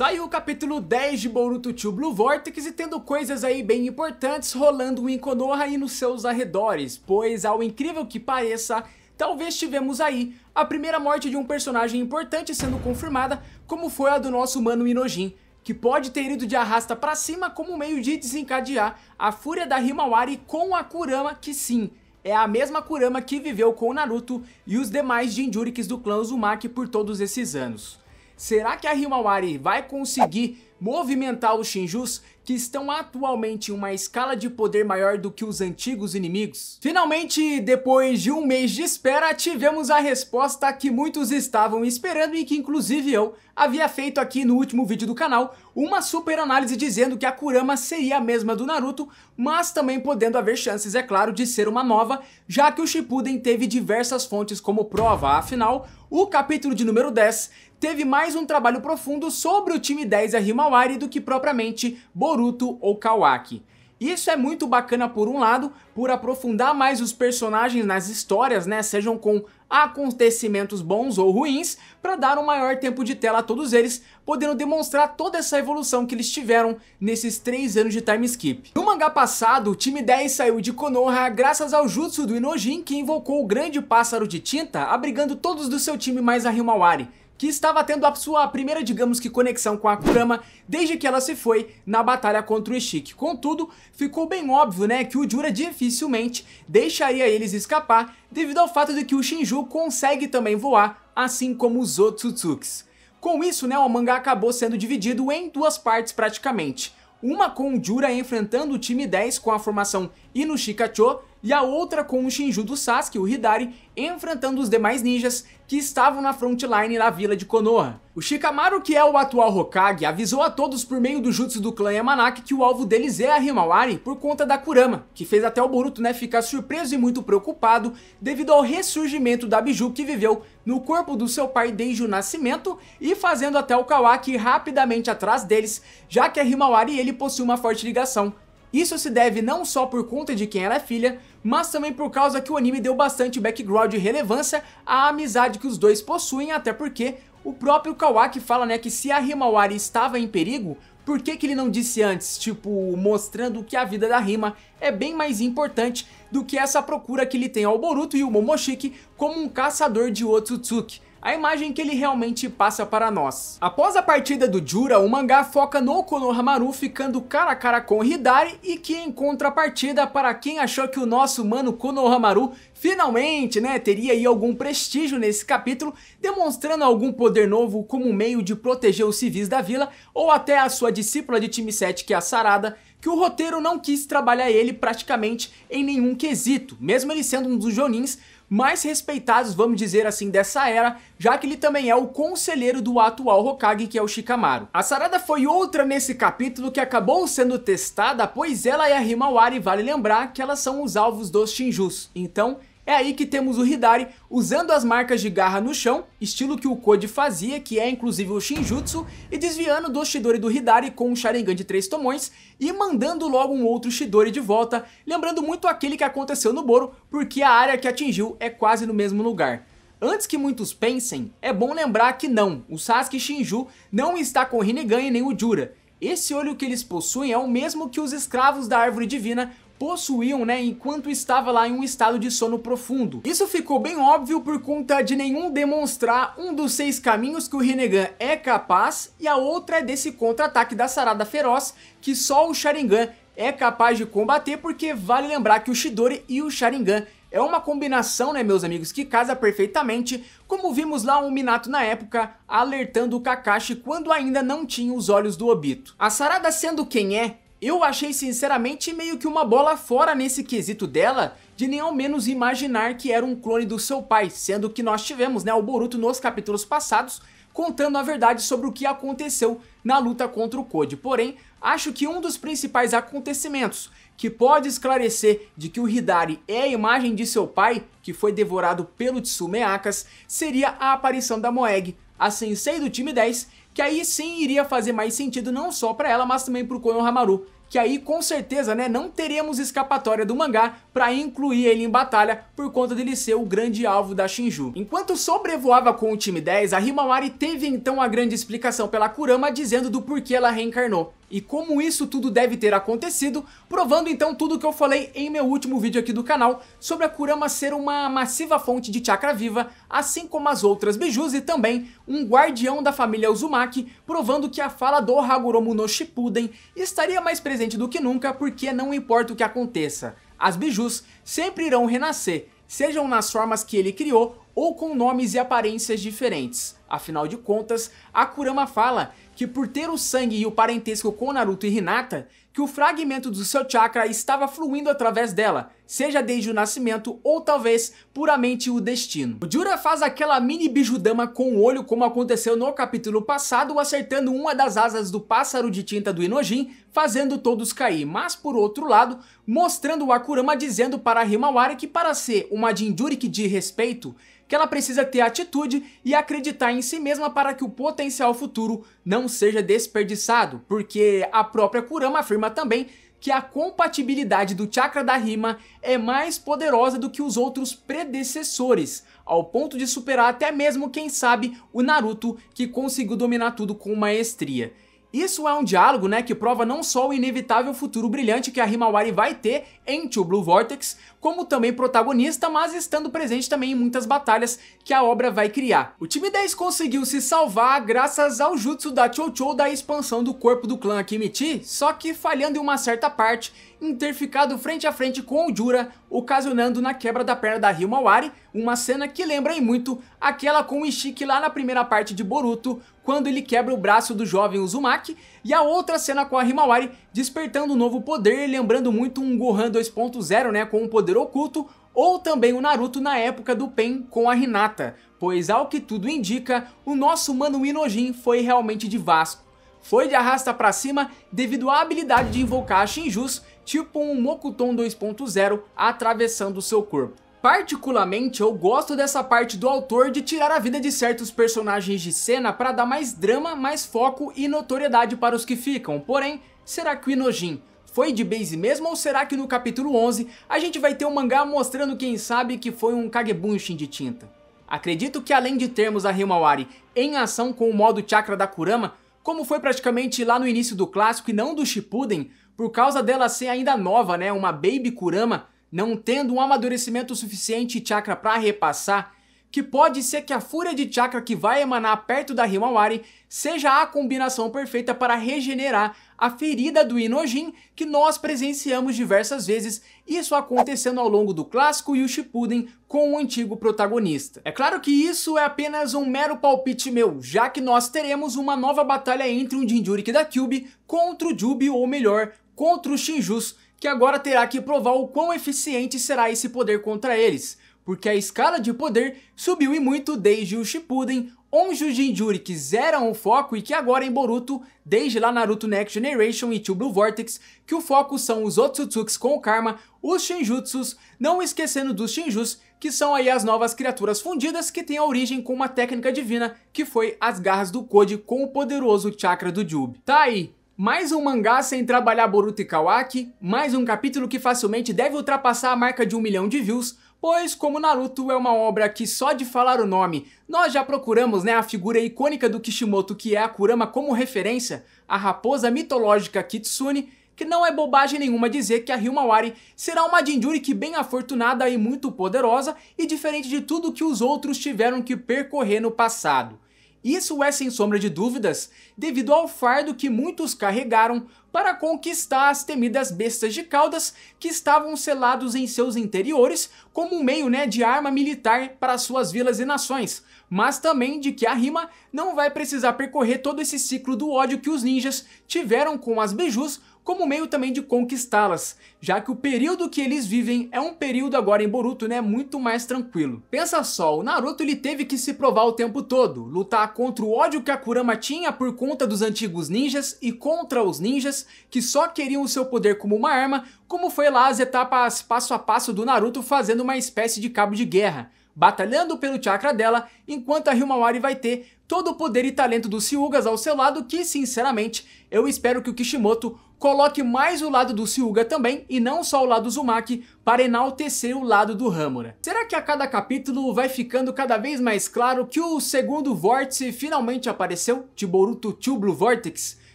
Saiu o capítulo 10 de Boruto 2 Blue Vortex e tendo coisas aí bem importantes rolando em Konoha e nos seus arredores, pois ao incrível que pareça, talvez tivemos aí a primeira morte de um personagem importante sendo confirmada, como foi a do nosso mano Inojin, que pode ter ido de arrasta pra cima como meio de desencadear a fúria da Himawari com a Kurama que sim, é a mesma Kurama que viveu com Naruto e os demais Jinjurikis do clã Uzumaki por todos esses anos. Será que a Himawari vai conseguir movimentar os Shinjus que estão atualmente em uma escala de poder maior do que os antigos inimigos? Finalmente, depois de um mês de espera, tivemos a resposta que muitos estavam esperando e que inclusive eu havia feito aqui no último vídeo do canal, uma super análise dizendo que a Kurama seria a mesma do Naruto, mas também podendo haver chances, é claro, de ser uma nova, já que o Shippuden teve diversas fontes como prova, afinal, o capítulo de número 10 teve mais um trabalho profundo sobre o time 10 a Himawari do que propriamente Boruto ou Kawaki. Isso é muito bacana por um lado, por aprofundar mais os personagens nas histórias, né, sejam com acontecimentos bons ou ruins, para dar um maior tempo de tela a todos eles, podendo demonstrar toda essa evolução que eles tiveram nesses 3 anos de time skip. No mangá passado, o time 10 saiu de Konoha graças ao jutsu do Inojin que invocou o grande pássaro de tinta, abrigando todos do seu time mais a Himawari que estava tendo a sua primeira, digamos que, conexão com a Kurama desde que ela se foi na batalha contra o Ishiki. Contudo, ficou bem óbvio né, que o Jura dificilmente deixaria eles escapar devido ao fato de que o Shinju consegue também voar, assim como os Otsutsukis. Com isso, né, o mangá acabou sendo dividido em duas partes praticamente. Uma com o Jura enfrentando o time 10 com a formação Inushikacho e a outra com o Shinju do Sasuke, o Hidari, enfrentando os demais ninjas que estavam na frontline na vila de Konoha. O Shikamaru, que é o atual Hokage, avisou a todos por meio do jutsu do clã Yamanaki que o alvo deles é a Himawari por conta da Kurama, que fez até o Boruto né, ficar surpreso e muito preocupado devido ao ressurgimento da Biju que viveu no corpo do seu pai desde o nascimento e fazendo até o Kawaki rapidamente atrás deles, já que a Himawari e ele possui uma forte ligação isso se deve não só por conta de quem ela é filha, mas também por causa que o anime deu bastante background e relevância à amizade que os dois possuem, até porque o próprio Kawaki fala né, que se a Himawari estava em perigo, por que, que ele não disse antes? Tipo, mostrando que a vida da Rima é bem mais importante do que essa procura que ele tem ao Boruto e o Momoshiki como um caçador de Otsutsuki a imagem que ele realmente passa para nós. Após a partida do Jura, o mangá foca no Konohamaru ficando cara a cara com Hidari e que em contrapartida para quem achou que o nosso mano Konohamaru finalmente, né, teria aí algum prestígio nesse capítulo, demonstrando algum poder novo como meio de proteger os civis da vila ou até a sua discípula de time 7 que é a Sarada, que o roteiro não quis trabalhar ele praticamente em nenhum quesito, mesmo ele sendo um dos Jonins, mais respeitados, vamos dizer assim, dessa era, já que ele também é o conselheiro do atual Hokage, que é o Shikamaru. A Sarada foi outra nesse capítulo que acabou sendo testada, pois ela é a Himawari, vale lembrar, que elas são os alvos dos Shinjus. Então, é aí que temos o Hidari usando as marcas de garra no chão, estilo que o Code fazia, que é inclusive o Shinjutsu, e desviando do Shidori do Hidari com um Sharingan de três tomões e mandando logo um outro Shidori de volta, lembrando muito aquele que aconteceu no Boro, porque a área que atingiu é quase no mesmo lugar. Antes que muitos pensem, é bom lembrar que não, o Sasuke Shinju não está com o Rinnegan e nem o Jura. Esse olho que eles possuem é o mesmo que os escravos da Árvore Divina possuíam, né, enquanto estava lá em um estado de sono profundo. Isso ficou bem óbvio por conta de nenhum demonstrar um dos seis caminhos que o Rinnegan é capaz e a outra é desse contra-ataque da Sarada Feroz que só o Sharingan é capaz de combater porque vale lembrar que o Shidori e o Sharingan é uma combinação, né, meus amigos, que casa perfeitamente, como vimos lá o Minato na época, alertando o Kakashi quando ainda não tinha os olhos do Obito. A Sarada sendo quem é, eu achei sinceramente meio que uma bola fora nesse quesito dela, de nem ao menos imaginar que era um clone do seu pai, sendo que nós tivemos né, o Boruto nos capítulos passados, contando a verdade sobre o que aconteceu na luta contra o Code. Porém, acho que um dos principais acontecimentos que pode esclarecer de que o Hidari é a imagem de seu pai, que foi devorado pelo Tsumeakas, seria a aparição da Moeg a sensei do time 10, que aí sim iria fazer mais sentido não só para ela, mas também para o Konohamaru, que aí com certeza né, não teremos escapatória do mangá, para incluir ele em batalha por conta dele ser o grande alvo da Shinju. Enquanto sobrevoava com o time 10, a Himawari teve então a grande explicação pela Kurama dizendo do porquê ela reencarnou e como isso tudo deve ter acontecido, provando então tudo o que eu falei em meu último vídeo aqui do canal sobre a Kurama ser uma massiva fonte de chakra viva, assim como as outras bijus e também um guardião da família Uzumaki, provando que a fala do Hagoromo no Shippuden estaria mais presente do que nunca porque não importa o que aconteça. As bijus sempre irão renascer, sejam nas formas que ele criou ou com nomes e aparências diferentes. Afinal de contas, a Kurama fala que por ter o sangue e o parentesco com Naruto e Hinata, que o fragmento do seu chakra estava fluindo através dela, seja desde o nascimento ou talvez puramente o destino. O Jura faz aquela mini bijudama com o olho como aconteceu no capítulo passado, acertando uma das asas do pássaro de tinta do Inojin, fazendo todos cair, mas por outro lado, mostrando o Akurama dizendo para Himawari que para ser uma Jinjuriki de respeito, que ela precisa ter atitude e acreditar em si mesma para que o potencial futuro não seja desperdiçado, porque a própria Kurama afirma também que a compatibilidade do chakra da rima é mais poderosa do que os outros predecessores, ao ponto de superar até mesmo, quem sabe, o Naruto, que conseguiu dominar tudo com maestria. Isso é um diálogo né, que prova não só o inevitável futuro brilhante que a Himawari vai ter em Two Blue Vortex, como também protagonista, mas estando presente também em muitas batalhas que a obra vai criar. O time 10 conseguiu se salvar graças ao jutsu da Chou-Chou da expansão do corpo do clã Kimichi, só que falhando em uma certa parte, em ter ficado frente a frente com o Jura, ocasionando na quebra da perna da Himawari, uma cena que lembra em muito aquela com o Ishiki lá na primeira parte de Boruto, quando ele quebra o braço do jovem Uzumaki, e a outra cena com a Himawari despertando um novo poder, lembrando muito um Gohan 2.0, né, com um poder oculto, ou também o Naruto na época do Pen com a Hinata, pois ao que tudo indica, o nosso mano Inojin foi realmente de Vasco. Foi de arrasta pra cima devido à habilidade de invocar a Shinjus, tipo um Mokuton 2.0 atravessando seu corpo. Particularmente, eu gosto dessa parte do autor de tirar a vida de certos personagens de cena para dar mais drama, mais foco e notoriedade para os que ficam. Porém, será que o Inojin foi de base mesmo ou será que no capítulo 11 a gente vai ter um mangá mostrando quem sabe que foi um Kagebunshin de tinta? Acredito que além de termos a Himawari em ação com o modo chakra da Kurama, como foi praticamente lá no início do clássico e não do Shippuden, por causa dela ser ainda nova, né, uma Baby Kurama, não tendo um amadurecimento suficiente de chakra para repassar, que pode ser que a fúria de chakra que vai emanar perto da Himawari seja a combinação perfeita para regenerar a ferida do Inojin que nós presenciamos diversas vezes, isso acontecendo ao longo do clássico e o Shippuden com o antigo protagonista. É claro que isso é apenas um mero palpite meu, já que nós teremos uma nova batalha entre o Jinjuriki da Cube contra o Jubi, ou melhor, contra o Shinjus que agora terá que provar o quão eficiente será esse poder contra eles, porque a escala de poder subiu e muito desde o Shippuden, onde os Jinjuri zeram o foco e que agora em Boruto, desde lá Naruto Next Generation e Two Blue Vortex, que o foco são os Otsutsuks com o Karma, os Shinjutsus, não esquecendo dos Shinjus, que são aí as novas criaturas fundidas que têm a origem com uma técnica divina, que foi as garras do Code com o poderoso chakra do Jube. Tá aí, mais um mangá sem trabalhar Boruto e Kawaki, mais um capítulo que facilmente deve ultrapassar a marca de um milhão de views, pois como Naruto é uma obra que só de falar o nome, nós já procuramos né, a figura icônica do Kishimoto que é a Kurama como referência, a raposa mitológica Kitsune, que não é bobagem nenhuma dizer que a Ryumawari será uma Jinjuriki bem afortunada e muito poderosa e diferente de tudo que os outros tiveram que percorrer no passado. Isso é sem sombra de dúvidas devido ao fardo que muitos carregaram para conquistar as temidas bestas de Caldas que estavam selados em seus interiores como um meio né, de arma militar para suas vilas e nações, mas também de que a rima não vai precisar percorrer todo esse ciclo do ódio que os ninjas tiveram com as bijus como meio também de conquistá-las, já que o período que eles vivem é um período agora em Boruto, né, muito mais tranquilo. Pensa só, o Naruto ele teve que se provar o tempo todo, lutar contra o ódio que a Kurama tinha por conta dos antigos ninjas e contra os ninjas, que só queriam o seu poder como uma arma, como foi lá as etapas passo a passo do Naruto fazendo uma espécie de cabo de guerra, batalhando pelo chakra dela, enquanto a Ryumawari vai ter todo o poder e talento dos Siugas ao seu lado, que sinceramente, eu espero que o Kishimoto coloque mais o lado do Siuga também, e não só o lado do Uzumaki, para enaltecer o lado do Hamura. Será que a cada capítulo vai ficando cada vez mais claro que o segundo vórtice finalmente apareceu, TiboRuto Boruto Blue Vortex?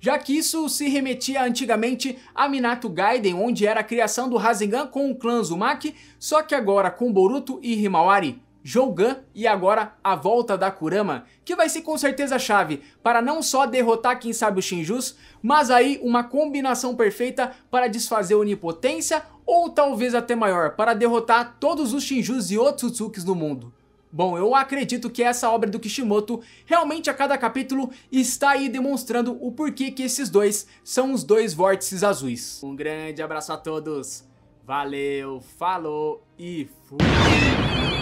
já que isso se remetia antigamente a Minato Gaiden, onde era a criação do Rasengan com o clã Zumaki, só que agora com Boruto e Himawari. Jougan e agora a volta da Kurama, que vai ser com certeza chave para não só derrotar quem sabe o Shinjus, mas aí uma combinação perfeita para desfazer a Onipotência ou talvez até maior, para derrotar todos os Shinjus e outros Otsutsukis do mundo. Bom, eu acredito que essa obra do Kishimoto realmente a cada capítulo está aí demonstrando o porquê que esses dois são os dois vórtices azuis. Um grande abraço a todos, valeu, falou e fui!